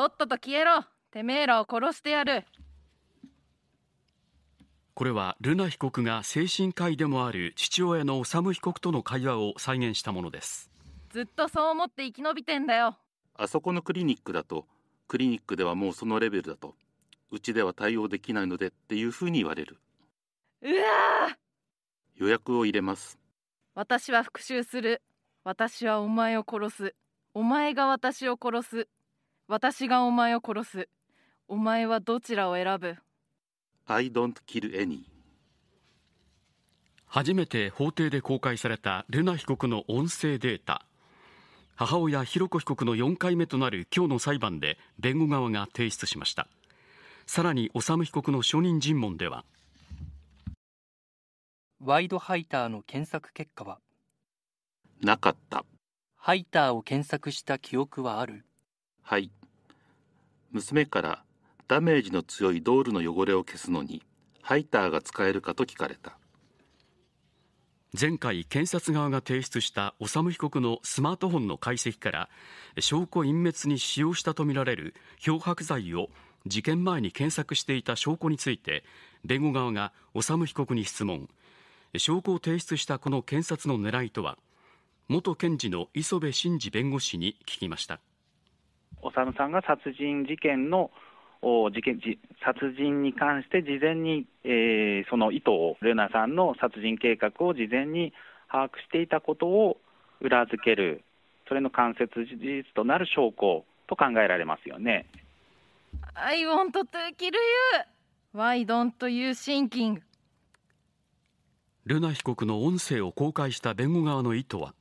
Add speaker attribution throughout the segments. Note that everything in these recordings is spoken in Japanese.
Speaker 1: とっとと消えろてめえらを殺してやるこれはルナ被告が精神科医でもある父親の修被告との会話を再現したものですずっとそう思って生き延びてんだよあそこのクリニックだとクリニックではもうそのレベルだとうちでは対応できないのでっていうふうに言われるうわ予約を入れます私は復讐する私はお前を殺すお前が私を殺す私がお前を殺すお前はどちらを選ぶ I don't kill any 初めて法廷で公開されたルナ被告の音声データ母親ヒロコ被告の4回目となる今日の裁判で弁護側が提出しましたさらに修被告の証人尋問ではワイドハイターの検索結果はなかったハイターを検索した記憶はあるはい娘からダメージの強いドールの汚れを消すのにハイターが使えるかと聞かれた前回検察側が提出した修被告のスマートフォンの解析から証拠隠滅に使用したとみられる漂白剤を事件前に検索していた証拠について弁護側が修被告に質問証拠を提出したこの検察の狙いとは元検事の磯部真司弁護士に聞きました修さんが
Speaker 2: 殺人事件の事件じ殺人に関して事前に、えー、その意図を瑠ナさんの殺人計画を事前に把握していたことを裏付けるそれの間接事実となる証拠と考えられますよね。
Speaker 1: I want to kill you. Why don't you thinking? ルナ被告の音声を公開した弁護側の意図は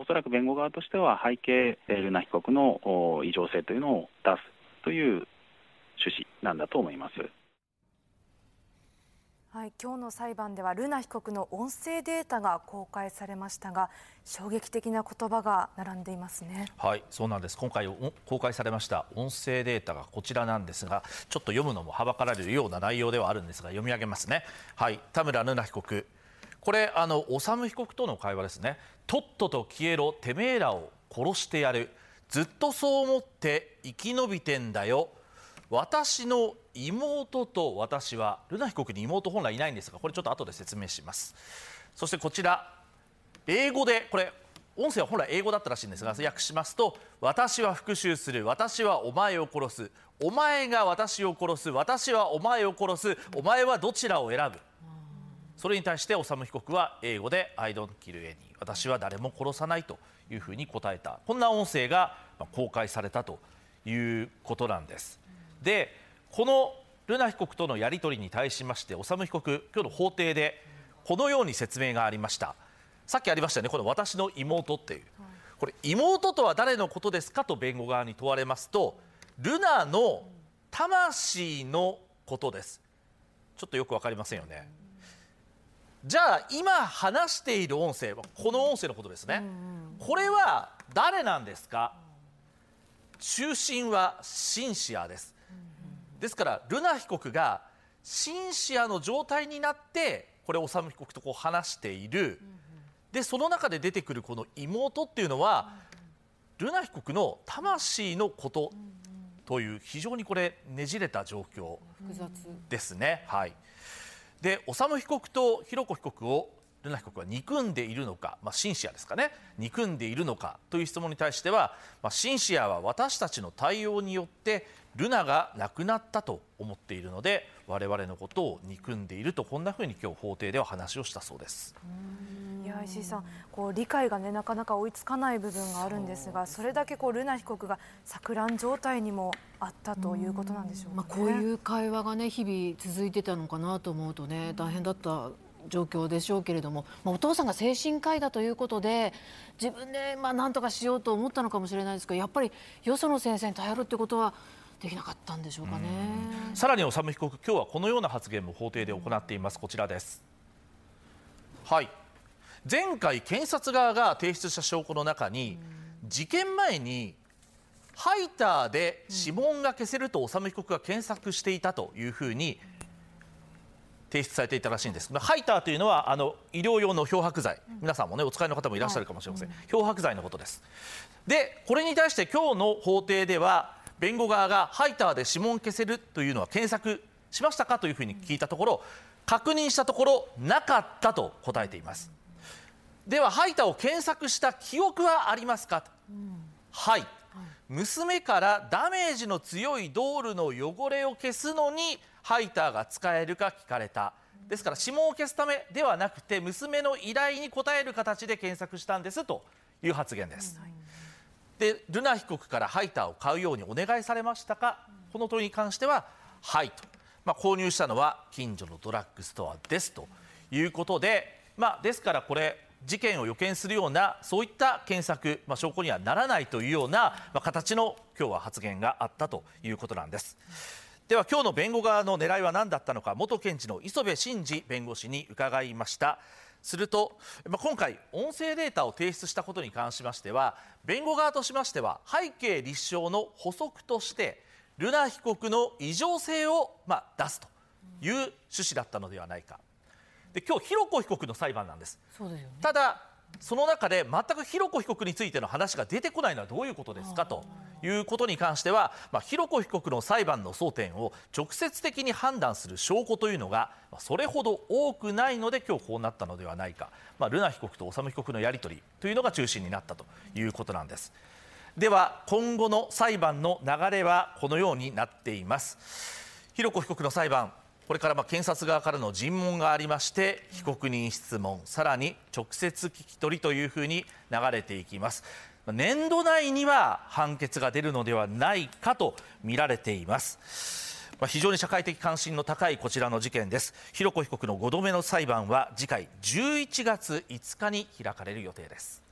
Speaker 1: おそらく弁護側としては背景、瑠奈被告の異常性というのを出すという趣旨なんだと思います。
Speaker 2: はい、今日の裁判では瑠奈被告の音声データが公開されましたが衝撃的な言葉が並んでいますねはいそうなんです今回公開されました音声データがこちらなんですがちょっと読むのもはばかられるような内容ではあるんですが読み上げますねはい田村瑠奈被告これあの修被告との会話ですねとっとと消えろてめえらを殺してやるずっとそう思って生き延びてんだよ私の妹と私は瑠奈被告に妹本来いないんですがこれちょっと後で説明しますそしてこちら英語でこれ音声は本来英語だったらしいんですが訳しますと私は復讐する私はお前を殺すお前が私を殺す私はお前を殺すお前はどちらを選ぶそれに対して修被告は英語で「I don't kill any」私は誰も殺さないというふうに答えたこんな音声が公開されたということなんです。でこの瑠奈被告とのやり取りに対しまして修被告今日の法廷でこのように説明がありましたさっきありましたねこの私の妹っていうこれ妹とは誰のことですかと弁護側に問われますとルナの魂のことですちょっとよく分かりませんよねじゃあ今話している音声はこの音声のことですね、これは誰なんですか中心はシンシアですですからルナ被告がシンシアの状態になってこれ修被告とこう話しているでその中で出てくるこの妹っていうのはルナ被告の魂のことという非常にこれねじれた状況ですね。はいで修被告と浩子被告を瑠奈被告は憎んでいるのか、まあ、シンシアですかね憎んでいるのかという質問に対しては、まあ、シンシアは私たちの対応によってルナが亡くなったと思っているので我々のことを憎んでいるとこんなふうに今日法廷では話をしたそうです。や石井さんこう理解がねなかなか追いつかない部分があるんですがそれだけこうルナ被告が錯乱状態にもあったということなんでしょう、ね、まあ、こうい
Speaker 1: う会話がね日々続いてたのかなと思うとね大変だった状況でしょうけれども、まあ、お父さんが精神科医だということで自分でまあ何とかしようと思ったのかもしれないですけどやっぱりよその先生に頼るってことはできなかったんでしょうかね。
Speaker 2: さらに修被告、今日はこのような発言も法廷で行っています。こちらです。はい。前回検察側が提出した証拠の中に事件前にハイターで指紋が消せると修被告が検索していたというふうに提出されていたらしいんですハイターというのはあの医療用の漂白剤皆さんもねお使いの方もいらっしゃるかもしれません、はい、漂白剤のことですでこれに対して今日の法廷では弁護側がハイターで指紋消せるというのは検索しましたかというふうに聞いたところ確認したところなかったと答えていますではハイタを検索した記憶はありますかと、うん、はい、はい、娘からダメージの強い道路の汚れを消すのにハイターが使えるか聞かれたですから指紋を消すためではなくて娘の依頼に応える形で検索したんですという発言です、うん、でルナ被告からハイターを買うようにお願いされましたか、うん、この問いに関してははいと、まあ、購入したのは近所のドラッグストアですということで、まあ、ですからこれ事件を予見するようなそういった検索、まあ、証拠にはならないというような、まあ、形の今日は発言があったということなんです。では今日の弁護側の狙いは何だったのか元検事の磯部真二弁護士に伺いました。すると、まあ、今回、音声データを提出したことに関しましては弁護側としましては背景立証の補足として瑠奈被告の異常性を、まあ、出すという趣旨だったのではないかで今日弘子被告の裁判なんです。そうですね、ただその中で全く浩子被告についての話が出てこないのはどういうことですかということに関しては、まあ、浩子被告の裁判の争点を直接的に判断する証拠というのがそれほど多くないので今日こうなったのではないか、まあ、ルナ被告と修被告のやり取りというのが中心になったということなんです。では今後の裁判の流れはこのようになっています。浩子被告の裁判これからま検察側からの尋問がありまして被告人質問さらに直接聞き取りというふうに流れていきます年度内には判決が出るのではないかと見られています非常に社会的関心の高いこちらの事件です弘子被告の5度目の裁判は次回11月5日に開かれる予定です